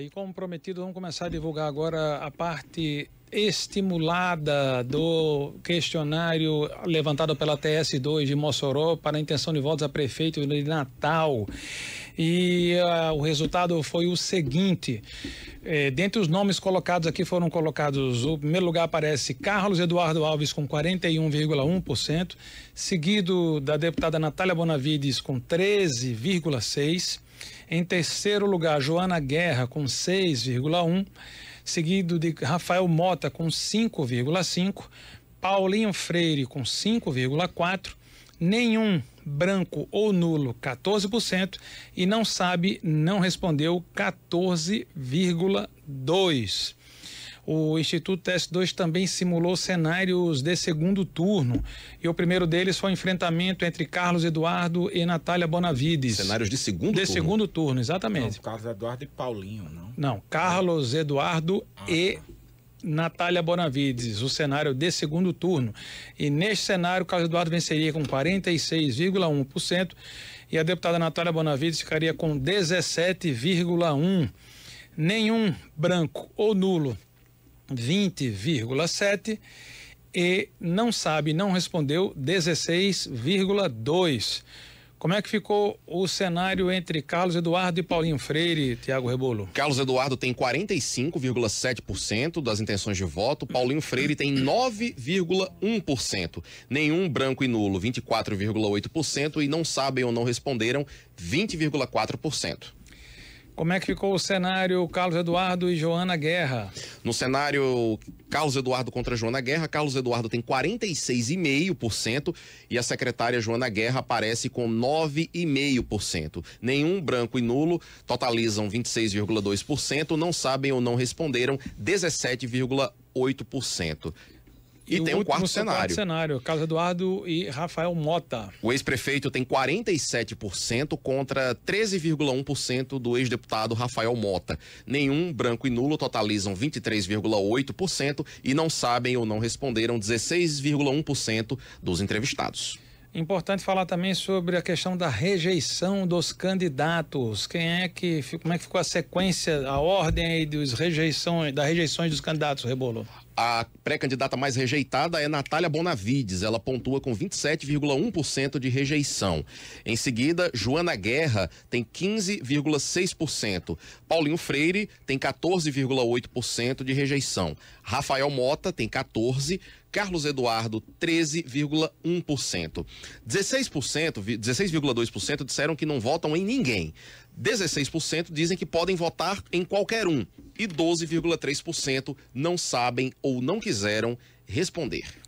E como prometido, vamos começar a divulgar agora a parte estimulada do questionário levantado pela TS2 de Mossoró para a intenção de votos a prefeito de Natal e uh, o resultado foi o seguinte. Eh, dentre os nomes colocados aqui foram colocados, o primeiro lugar aparece Carlos Eduardo Alves com 41,1%, seguido da deputada Natália Bonavides com 13,6%, em terceiro lugar Joana Guerra com 6,1%, seguido de Rafael Mota com 5,5%, Paulinho Freire com 5,4%, nenhum, branco ou nulo, 14%, e não sabe, não respondeu, 14,2%. O Instituto S2 também simulou cenários de segundo turno. E o primeiro deles foi o enfrentamento entre Carlos Eduardo e Natália Bonavides. Cenários de segundo de turno? De segundo turno, exatamente. Não, Carlos Eduardo e Paulinho, não? Não, Carlos Eduardo ah, e tá. Natália Bonavides, o cenário de segundo turno. E neste cenário, Carlos Eduardo venceria com 46,1% e a deputada Natália Bonavides ficaria com 17,1%. Nenhum branco ou nulo, 20,7%. E não sabe, não respondeu, 16,2%. Como é que ficou o cenário entre Carlos Eduardo e Paulinho Freire, Tiago Rebolo? Carlos Eduardo tem 45,7% das intenções de voto, Paulinho Freire tem 9,1%. Nenhum branco e nulo, 24,8% e não sabem ou não responderam, 20,4%. Como é que ficou o cenário Carlos Eduardo e Joana Guerra? No cenário Carlos Eduardo contra Joana Guerra, Carlos Eduardo tem 46,5% e a secretária Joana Guerra aparece com 9,5%. Nenhum branco e nulo totalizam 26,2%, não sabem ou não responderam 17,8%. E, tem um quarto cenário. quarto cenário. Carlos Eduardo e Rafael Mota. O ex-prefeito tem 47% contra 13,1% do ex-deputado Rafael Mota. Nenhum, branco e nulo totalizam 23,8% e não sabem ou não responderam 16,1% dos entrevistados. Importante falar também sobre a questão da rejeição dos candidatos. Quem é que, como é que ficou a sequência, a ordem aí dos rejeições, das rejeições dos candidatos, Rebolo? A pré-candidata mais rejeitada é Natália Bonavides. Ela pontua com 27,1% de rejeição. Em seguida, Joana Guerra tem 15,6%. Paulinho Freire tem 14,8% de rejeição. Rafael Mota tem 14%. Carlos Eduardo, 13,1%. 16%, 16,2% disseram que não votam em ninguém. 16% dizem que podem votar em qualquer um e 12,3% não sabem ou não quiseram responder.